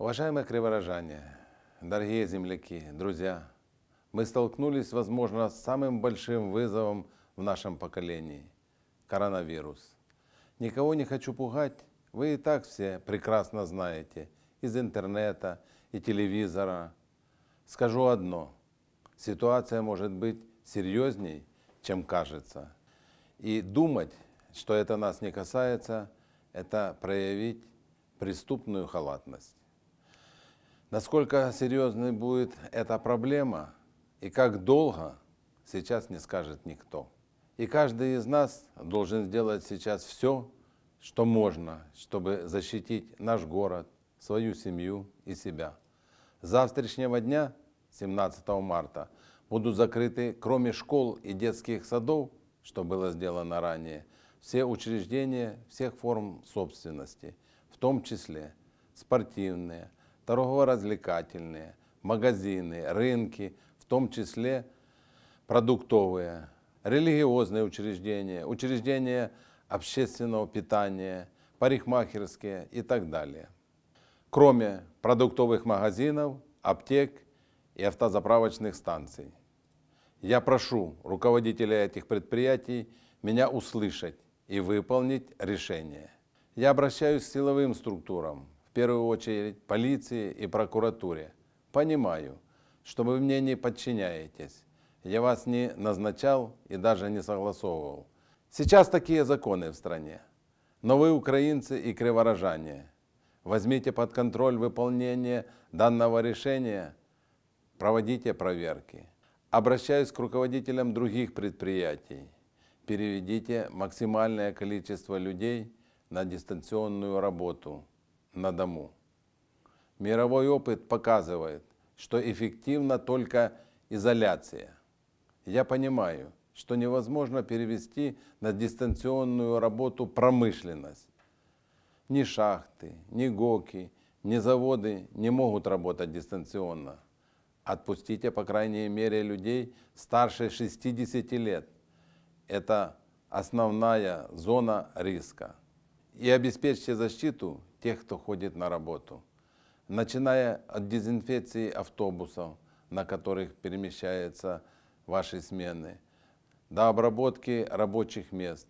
Уважаемые криворожане, дорогие земляки, друзья, мы столкнулись, возможно, с самым большим вызовом в нашем поколении – коронавирус. Никого не хочу пугать, вы и так все прекрасно знаете из интернета и телевизора. Скажу одно – ситуация может быть серьезней, чем кажется. И думать, что это нас не касается – это проявить преступную халатность. Насколько серьезной будет эта проблема и как долго, сейчас не скажет никто. И каждый из нас должен сделать сейчас все, что можно, чтобы защитить наш город, свою семью и себя. С завтрашнего дня, 17 марта, будут закрыты, кроме школ и детских садов, что было сделано ранее, все учреждения всех форм собственности, в том числе спортивные – торгово-развлекательные, магазины, рынки, в том числе продуктовые, религиозные учреждения, учреждения общественного питания, парикмахерские и так далее. Кроме продуктовых магазинов, аптек и автозаправочных станций. Я прошу руководителей этих предприятий меня услышать и выполнить решение. Я обращаюсь к силовым структурам, в первую очередь полиции и прокуратуре. Понимаю, что вы мне не подчиняетесь. Я вас не назначал и даже не согласовывал. Сейчас такие законы в стране. Но вы украинцы и криворожане. Возьмите под контроль выполнение данного решения, проводите проверки. Обращаюсь к руководителям других предприятий. Переведите максимальное количество людей на дистанционную работу – на дому. Мировой опыт показывает, что эффективна только изоляция. Я понимаю, что невозможно перевести на дистанционную работу промышленность. Ни шахты, ни ГОКи, ни заводы не могут работать дистанционно. Отпустите, по крайней мере, людей старше 60 лет. Это основная зона риска. И обеспечьте защиту тех, кто ходит на работу, начиная от дезинфекции автобусов, на которых перемещаются ваши смены, до обработки рабочих мест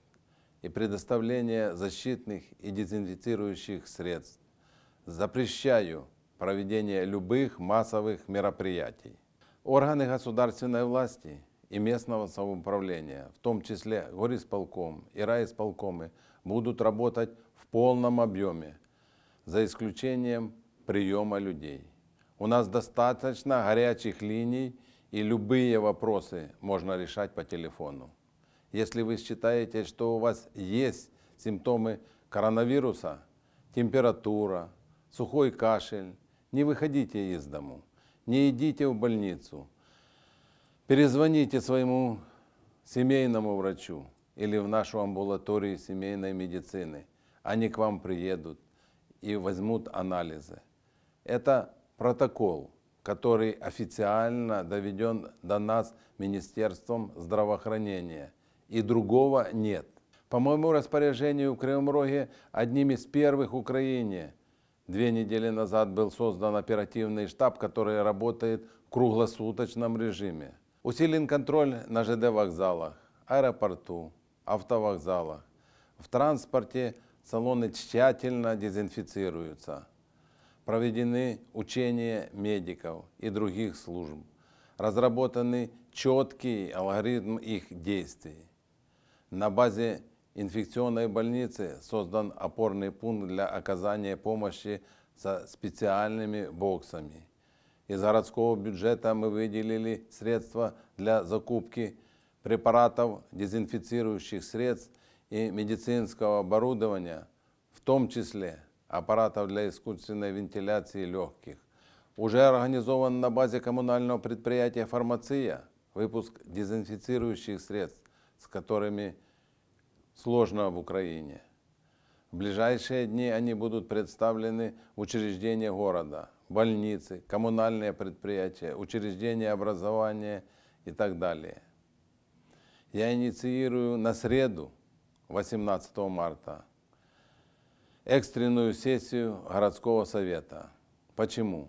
и предоставления защитных и дезинфицирующих средств. Запрещаю проведение любых массовых мероприятий. Органы государственной власти и местного самоуправления, в том числе горисполком и райисполкомы, будут работать в полном объеме за исключением приема людей. У нас достаточно горячих линий, и любые вопросы можно решать по телефону. Если вы считаете, что у вас есть симптомы коронавируса, температура, сухой кашель, не выходите из дому, не идите в больницу. Перезвоните своему семейному врачу или в нашу амбулаторию семейной медицины. Они к вам приедут, и возьмут анализы. Это протокол, который официально доведен до нас Министерством здравоохранения. И другого нет. По моему распоряжению в Кривом Роге одним из первых в Украине две недели назад был создан оперативный штаб, который работает в круглосуточном режиме. Усилен контроль на ЖД вокзалах, аэропорту, автовокзалах, в транспорте – салоны тщательно дезинфицируются. Проведены учения медиков и других служб. Разработаны четкий алгоритм их действий. На базе инфекционной больницы создан опорный пункт для оказания помощи со специальными боксами. Из городского бюджета мы выделили средства для закупки препаратов, дезинфицирующих средств и медицинского оборудования, в том числе аппаратов для искусственной вентиляции легких. Уже организован на базе коммунального предприятия «Фармация» выпуск дезинфицирующих средств, с которыми сложно в Украине. В ближайшие дни они будут представлены в учреждения города, больницы, коммунальные предприятия, учреждения образования и так далее. Я инициирую на среду 18 марта экстренную сессию городского совета. Почему?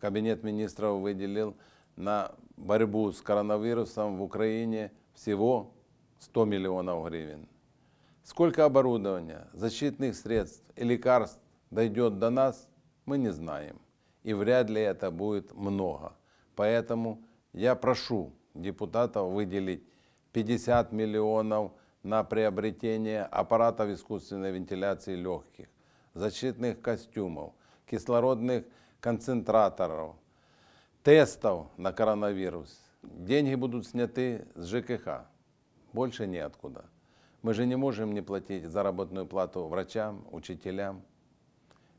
Кабинет министров выделил на борьбу с коронавирусом в Украине всего 100 миллионов гривен. Сколько оборудования, защитных средств и лекарств дойдет до нас, мы не знаем. И вряд ли это будет много. Поэтому я прошу депутатов выделить 50 миллионов гривен на приобретение аппаратов искусственной вентиляции легких, защитных костюмов, кислородных концентраторов, тестов на коронавирус. Деньги будут сняты с ЖКХ. Больше неоткуда. Мы же не можем не платить заработную плату врачам, учителям.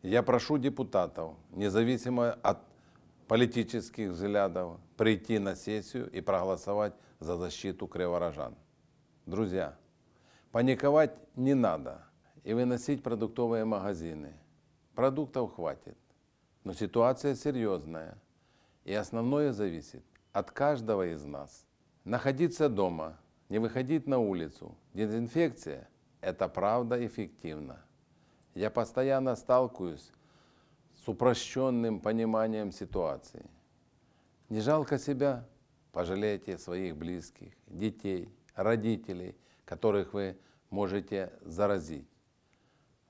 Я прошу депутатов, независимо от политических взглядов, прийти на сессию и проголосовать за защиту криворожан. Друзья, Паниковать не надо и выносить продуктовые магазины. Продуктов хватит, но ситуация серьезная, и основное зависит от каждого из нас. Находиться дома, не выходить на улицу, дезинфекция – это правда эффективно. Я постоянно сталкиваюсь с упрощенным пониманием ситуации. Не жалко себя? Пожалейте своих близких, детей, родителей – которых вы можете заразить.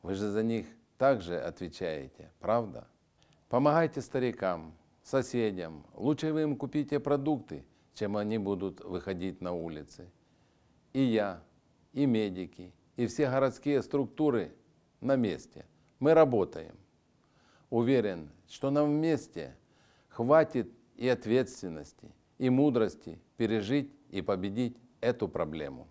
Вы же за них также отвечаете, правда? Помогайте старикам, соседям. Лучше вы им купите продукты, чем они будут выходить на улицы. И я, и медики, и все городские структуры на месте. Мы работаем. Уверен, что нам вместе хватит и ответственности, и мудрости пережить и победить эту проблему.